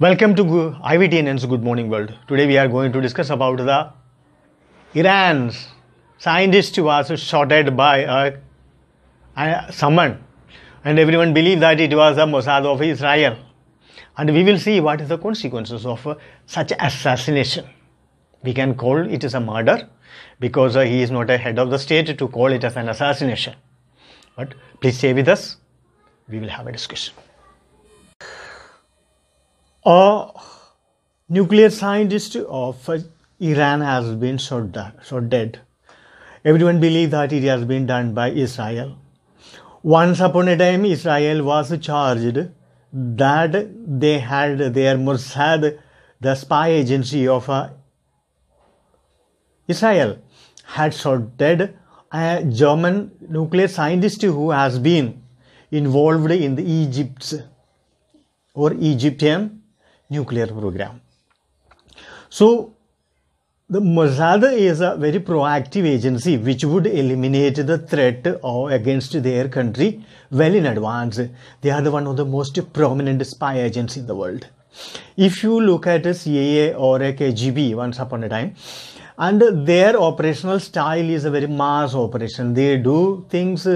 Welcome to IVTN's Good Morning World. Today we are going to discuss about the Iran's scientist was shot by a, a someone and everyone believed that it was the Mossad of Israel. And we will see what is the consequences of such assassination. We can call it as a murder because he is not a head of the state to call it as an assassination. But please stay with us. We will have a discussion a nuclear scientist of uh, Iran has been shot, dead. Everyone believes that it has been done by Israel. Once upon a time, Israel was charged that they had their Mossad, the spy agency of uh, Israel, had shot dead a German nuclear scientist who has been involved in the Egypt's or Egyptian nuclear program. So the Mossad is a very proactive agency which would eliminate the threat against their country well in advance. They are the one of the most prominent spy agencies in the world. If you look at a CIA or a KGB once upon a time, and their operational style is a very mass operation. They do things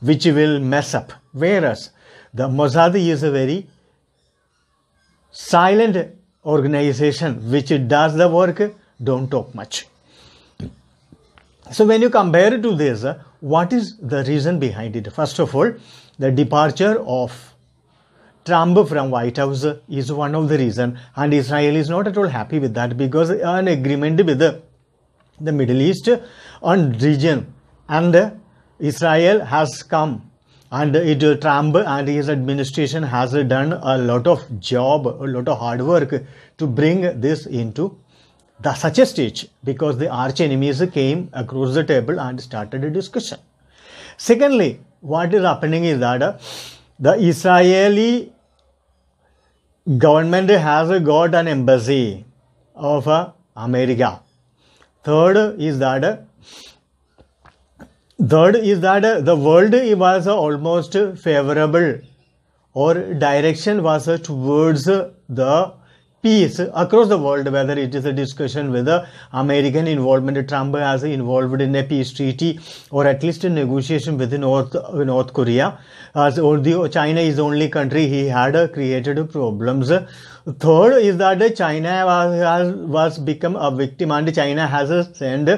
which will mess up. Whereas the Mossad is a very silent organization which does the work don't talk much. So when you compare it to this, what is the reason behind it? First of all, the departure of Trump from White House is one of the reason, and Israel is not at all happy with that because an agreement with the, the Middle East on region and Israel has come and it uh, Trump and his administration has done a lot of job, a lot of hard work to bring this into the such a stage because the arch enemies came across the table and started a discussion. Secondly, what is happening is that uh, the Israeli government has got an embassy of uh, America. Third is that Third is that uh, the world was uh, almost favorable or direction was uh, towards the peace across the world, whether it is a discussion with the American involvement, Trump has involved in a peace treaty or at least a negotiation with North, North Korea. As the, China is the only country he had created problems. Third is that China was, has, was become a victim and China has sent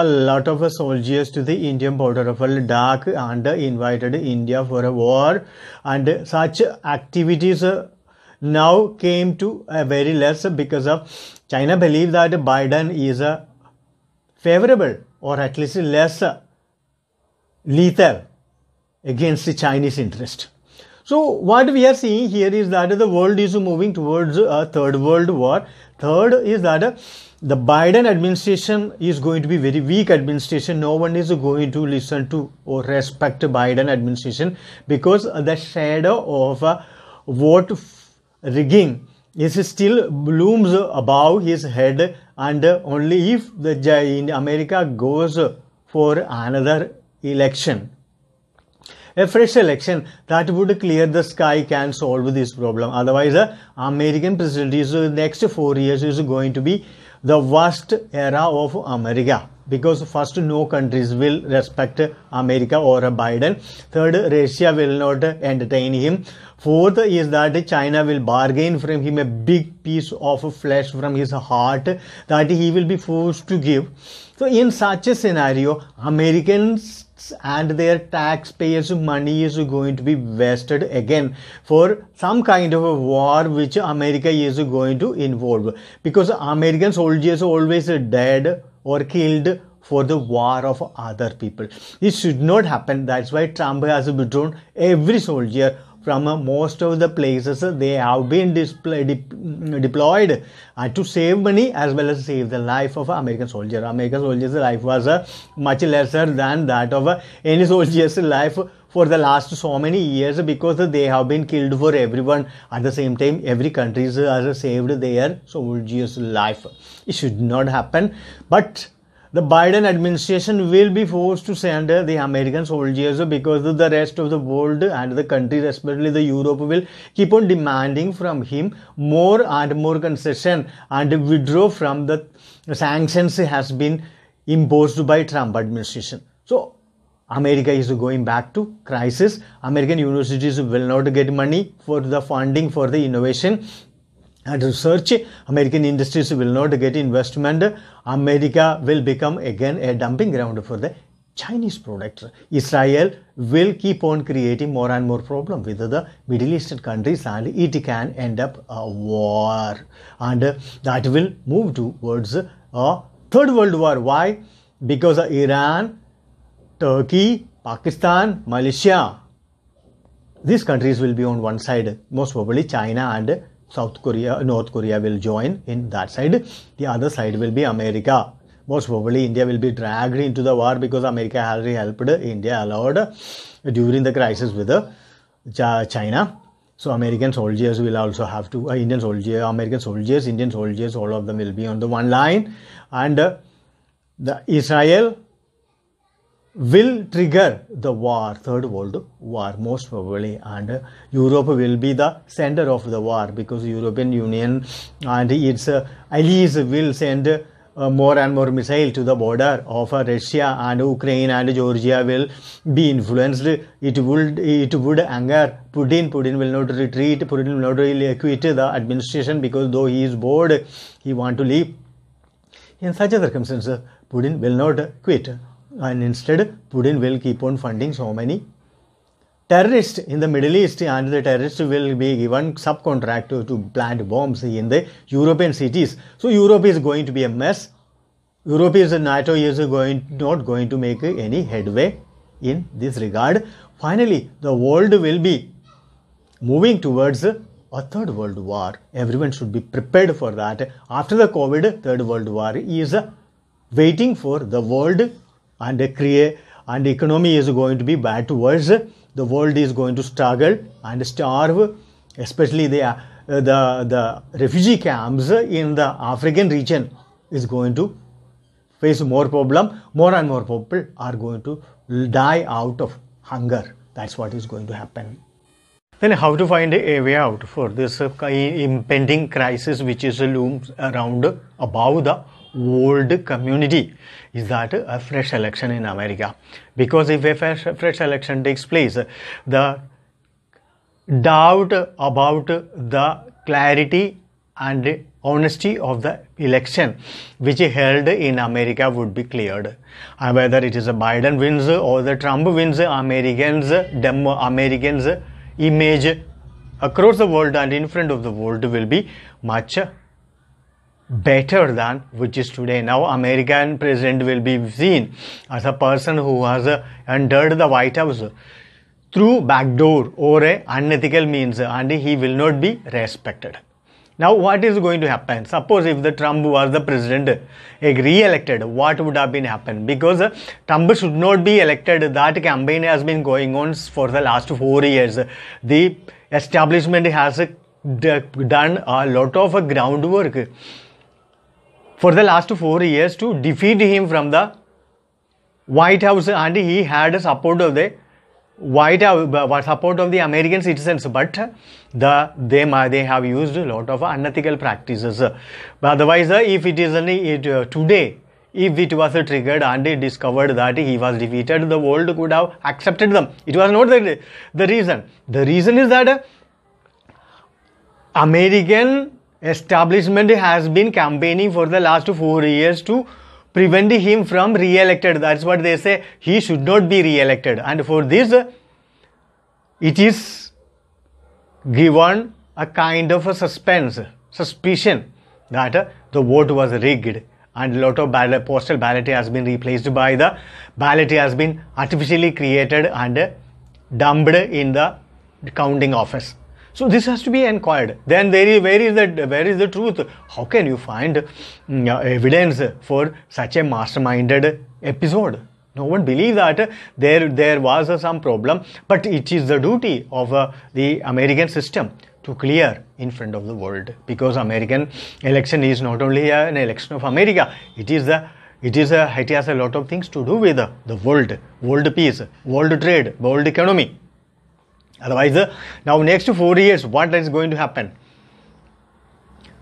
a lot of soldiers to the Indian border of Ladakh and invited India for a war and such activities uh, now came to a very less because of China believe that Biden is a uh, favorable or at least less lethal against the Chinese interest. So what we are seeing here is that the world is moving towards a third world war Third is that uh, the Biden administration is going to be very weak administration. No one is going to listen to or respect Biden administration because the shadow of vote uh, rigging is still blooms above his head and uh, only if the in America goes for another election a fresh election that would clear the sky can solve this problem. Otherwise, the American presidency is the next four years is going to be the worst era of America because first no countries will respect America or Biden. Third, Russia will not entertain him. Fourth is that China will bargain from him a big piece of flesh from his heart that he will be forced to give. So in such a scenario, Americans and their taxpayers' money is going to be wasted again for some kind of a war which America is going to involve because American soldiers always dead or killed for the war of other people. This should not happen. That's why Trump has withdrawn every soldier from most of the places they have been deployed uh, to save money as well as save the life of American soldier. American soldier's life was uh, much lesser than that of any soldier's life for the last so many years because they have been killed for everyone at the same time every countries are saved their soldiers life it should not happen but the Biden administration will be forced to send the American soldiers because the rest of the world and the countries, especially the Europe, will keep on demanding from him more and more concession and withdraw from the sanctions has been imposed by Trump administration. So America is going back to crisis. American universities will not get money for the funding for the innovation and research. American industries will not get investment. America will become again a dumping ground for the Chinese products. Israel will keep on creating more and more problem with the Middle Eastern countries and it can end up a war and that will move towards a third world war. Why? Because Iran Turkey, Pakistan, Malaysia. These countries will be on one side. Most probably China and South Korea, North Korea will join in that side. The other side will be America. Most probably India will be dragged into the war because America already helped India a lot during the crisis with China. So American soldiers will also have to, uh, Indian soldiers, American soldiers, Indian soldiers, all of them will be on the one line. And uh, the Israel will trigger the war, Third World War, most probably, and Europe will be the center of the war because European Union and its uh, allies will send uh, more and more missile to the border of uh, Russia and Ukraine and Georgia will be influenced. It would it would anger Putin. Putin will not retreat. Putin will not really quit the administration because though he is bored, he want to leave. In such a circumstances, Putin will not quit and instead Putin will keep on funding so many terrorists in the Middle East and the terrorists will be given subcontract to, to plant bombs in the European cities. So Europe is going to be a mess. Europe is NATO is going not going to make any headway in this regard. Finally, the world will be moving towards a third world war. Everyone should be prepared for that. After the COVID, third world war is waiting for the world and create and economy is going to be bad towards the world is going to struggle and starve especially the uh, the the refugee camps in the african region is going to face more problem more and more people are going to die out of hunger that's what is going to happen then how to find a way out for this uh, impending crisis which is looms around above the world community is that a fresh election in America. Because if a fresh, fresh election takes place, the doubt about the clarity and honesty of the election which is held in America would be cleared. And whether it is a Biden wins or the Trump wins, Americans, Dem Americans image across the world and in front of the world will be much better than which is today. Now, American president will be seen as a person who has uh, entered the White House through backdoor or unethical means, and he will not be respected. Now, what is going to happen? Suppose if the Trump was the president, re-elected, what would have been happened? Because uh, Trump should not be elected. That campaign has been going on for the last four years. The establishment has uh, done a lot of groundwork for the last four years to defeat him from the White House and he had support of the White House, uh, support of the American citizens, but the they they have used a lot of unethical practices. Otherwise, if it is only it, uh, today, if it was triggered and discovered that he was defeated, the world could have accepted them. It was not the, the reason. The reason is that American establishment has been campaigning for the last four years to prevent him from re-elected. That's what they say. He should not be re-elected. And for this, it is given a kind of a suspense, suspicion that the vote was rigged and a lot of ballot, postal ballot has been replaced by the ballot has been artificially created and dumped in the counting office. So this has to be inquired. Then there is where is the where is the truth? How can you find mm, uh, evidence for such a masterminded episode? No one believes that there there was uh, some problem, but it is the duty of uh, the American system to clear in front of the world because American election is not only an election of America, it is the it is a, it has a lot of things to do with the world, world peace, world trade, world economy. Otherwise, now next four years, what is going to happen?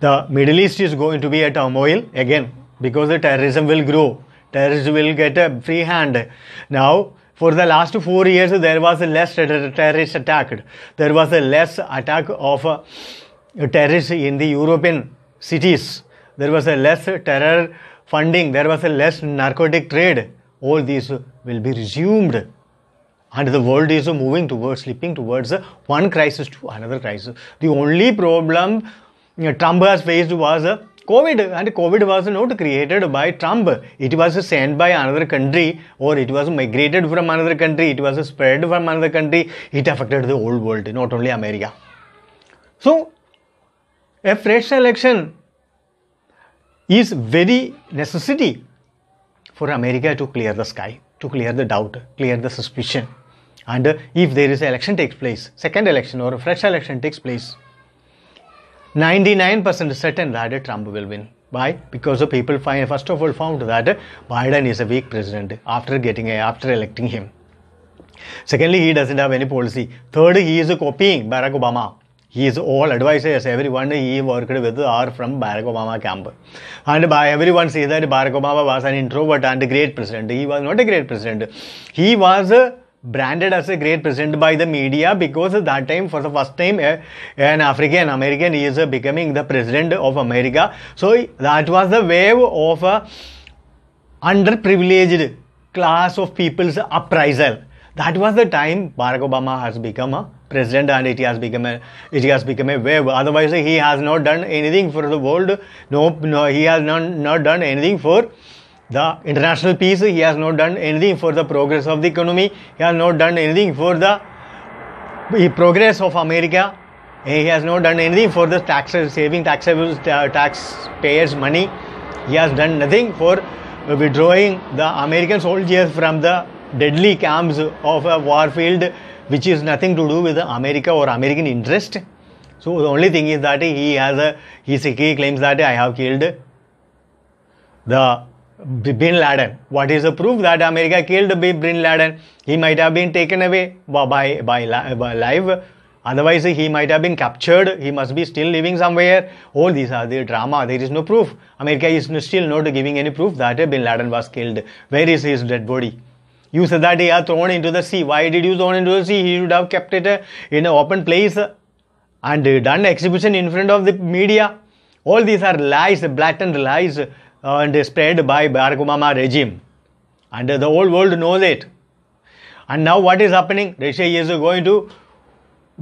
The Middle East is going to be a turmoil again because the terrorism will grow. Terrorism will get a free hand. Now, for the last four years, there was a less terrorist attack. There was a less attack of uh, terrorists in the European cities. There was a less terror funding. There was a less narcotic trade. All these will be resumed and the world is moving towards, slipping towards one crisis to another crisis. The only problem Trump has faced was COVID, and COVID was not created by Trump. It was sent by another country, or it was migrated from another country, it was spread from another country. It affected the whole world, not only America. So, a fresh election is very necessity for America to clear the sky, to clear the doubt, clear the suspicion and if there is an election takes place, second election or fresh election takes place, 99% certain that Trump will win. Why? Because the people find, first of all found that Biden is a weak president after getting a, after electing him. Secondly, he doesn't have any policy. Third, he is copying Barack Obama. He is all advisors, everyone he worked with are from Barack Obama camp. And by everyone say that Barack Obama was an introvert and a great president. He was not a great president. He was a branded as a great president by the media because at that time for the first time an african american is becoming the president of america so that was the wave of a underprivileged class of people's uprising that was the time barack obama has become a president and it has become a it has become a wave otherwise he has not done anything for the world no no he has not, not done anything for the international peace. He has not done anything for the progress of the economy. He has not done anything for the progress of America. He has not done anything for the taxes, saving taxable tax uh, taxpayers' money. He has done nothing for withdrawing the American soldiers from the deadly camps of a war field, which is nothing to do with America or American interest. So the only thing is that he has a, he, he claims that I have killed the bin Laden. What is the proof that America killed bin Laden? He might have been taken away by, by, by live. Otherwise, he might have been captured. He must be still living somewhere. All these are the drama. There is no proof. America is still not giving any proof that bin Laden was killed. Where is his dead body? You said that he had thrown into the sea. Why did you throw into the sea? He should have kept it uh, in an open place uh, and uh, done exhibition in front of the media. All these are lies, blatant lies and spread by Barack Obama regime. And the whole world knows it. And now what is happening? Russia is going to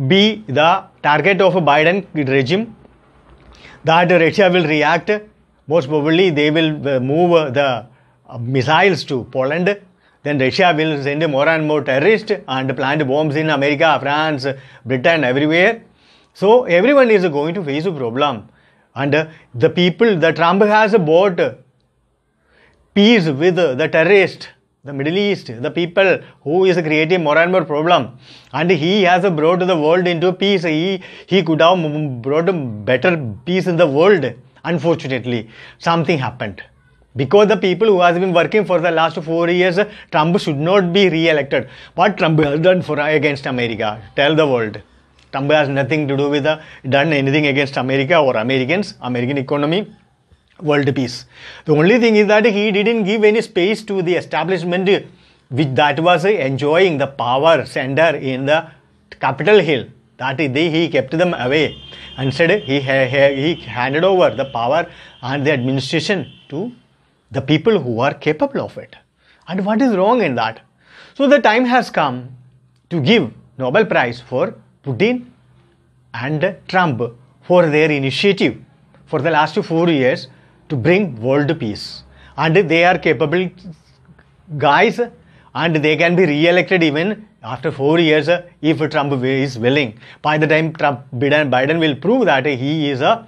be the target of Biden regime. That Russia will react. Most probably they will uh, move uh, the uh, missiles to Poland. Then Russia will send more and more terrorists and plant bombs in America, France, Britain, everywhere. So everyone is going to face a problem. And uh, the people, that Trump has bought peace with the terrorist, the Middle East, the people who is creating more and more problem. And he has brought the world into peace. He, he could have brought better peace in the world. Unfortunately, something happened. Because the people who has been working for the last four years, Trump should not be re-elected. What Trump has done for against America? Tell the world. Trump has nothing to do with the done anything against America or Americans, American economy, world peace. The only thing is that he didn't give any space to the establishment which that was enjoying the power center in the Capitol Hill. That they, he kept them away. Instead, he, he, he handed over the power and the administration to the people who are capable of it. And what is wrong in that? So the time has come to give Nobel Prize for Putin and Trump for their initiative for the last four years to bring world peace. And they are capable guys and they can be re-elected even after four years if Trump is willing. By the time Trump Biden, Biden will prove that he is a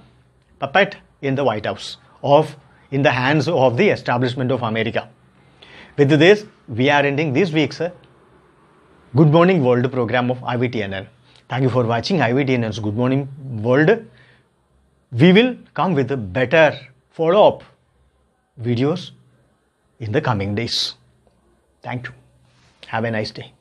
puppet in the White House of in the hands of the establishment of America. With this, we are ending this week's Good Morning World program of IVTNL. Thank you for watching IVTNS. Good morning, world. We will come with better follow up videos in the coming days. Thank you. Have a nice day.